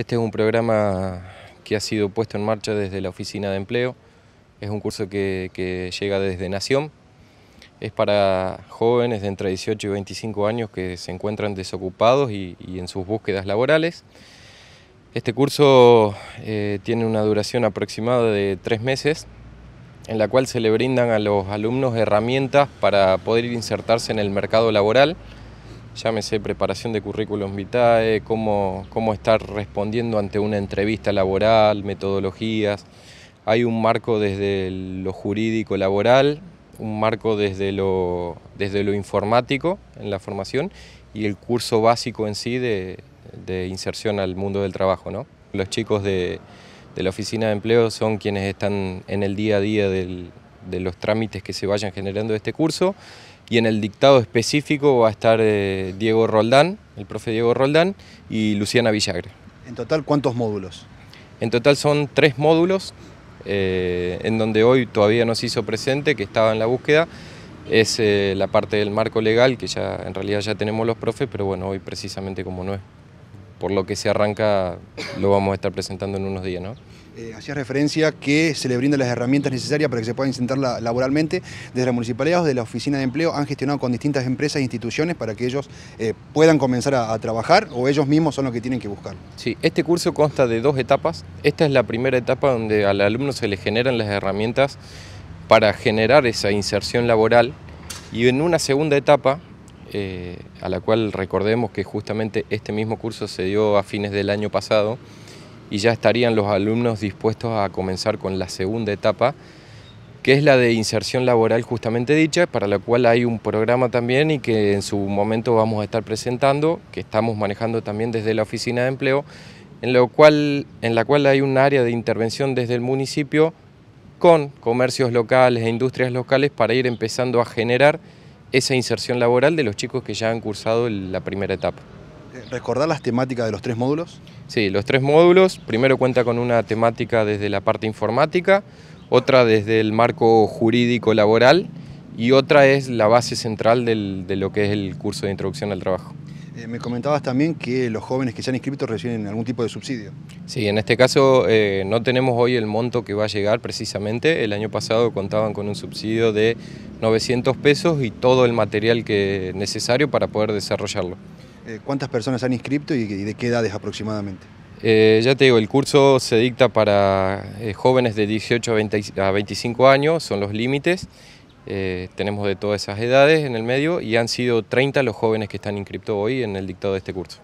Este es un programa que ha sido puesto en marcha desde la Oficina de Empleo. Es un curso que, llega desde Nación. Es para jóvenes de entre 18 y 25 años que se encuentran desocupados y, en sus búsquedas laborales. Este curso eh, tiene una duración aproximada de tres meses, en la cual se le brindan a los alumnos herramientas para poder insertarse en el mercado laboral llámese preparación de currículum vitae, cómo, cómo estar respondiendo ante una entrevista laboral, metodologías. Hay un marco desde lo jurídico laboral, un marco desde lo, desde lo informático en la formación y el curso básico en sí de, inserción al mundo del trabajo. ¿no? Los chicos de, de la oficina de empleo son quienes están en el día a día del, de los trámites que se vayan generando de este curso. Y en el dictado específico va a estar eh, Diego Roldán, el profe Diego Roldán, y Luciana Villagre. ¿En total cuántos módulos? En total son tres módulos, eh, en donde hoy todavía no se hizo presente, que estaba en la búsqueda, es eh, la parte del marco legal, que ya en realidad ya tenemos los profes, pero bueno, hoy precisamente como no es por lo que se arranca lo vamos a estar presentando en unos días. ¿no? Eh, hacía referencia que se le brindan las herramientas necesarias para que se pueda insertar laboralmente. Desde la municipalidad o desde la oficina de empleo han gestionado con distintas empresas e instituciones para que ellos eh, puedan comenzar a, a, trabajar o ellos mismos son los que tienen que buscar. Sí, este curso consta de dos etapas. Esta es la primera etapa donde al alumno se le generan las herramientas para generar esa inserción laboral y en una segunda etapa eh, a la cual recordemos que justamente este mismo curso se dio a fines del año pasado y ya estarían los alumnos dispuestos a comenzar con la segunda etapa, que es la de inserción laboral justamente dicha, para la cual hay un programa también y que en su momento vamos a estar presentando, que estamos manejando también desde la Oficina de Empleo, en, lo cual, en la cual hay un área de intervención desde el municipio con comercios locales e industrias locales para ir empezando a generar esa inserción laboral de los chicos que ya han cursado la primera etapa. ¿Recordar las temáticas de los tres módulos? Sí, los tres módulos. Primero cuenta con una temática desde la parte informática, otra desde el marco jurídico laboral y otra es la base central de lo que es el curso de introducción al trabajo. Eh, me comentabas también que los jóvenes que se han inscrito reciben algún tipo de subsidio. Sí, en este caso eh, no tenemos hoy el monto que va a llegar precisamente. El año pasado contaban con un subsidio de 900 pesos y todo el material que necesario para poder desarrollarlo. Eh, ¿Cuántas personas han inscrito y de qué edades aproximadamente? ya te digo, el curso se dicta para jóvenes de 18 a 25 años, son los límites, eh, tenemos de todas esas edades en el medio y han sido 30 los jóvenes que están inscriptos hoy en el dictado de este curso.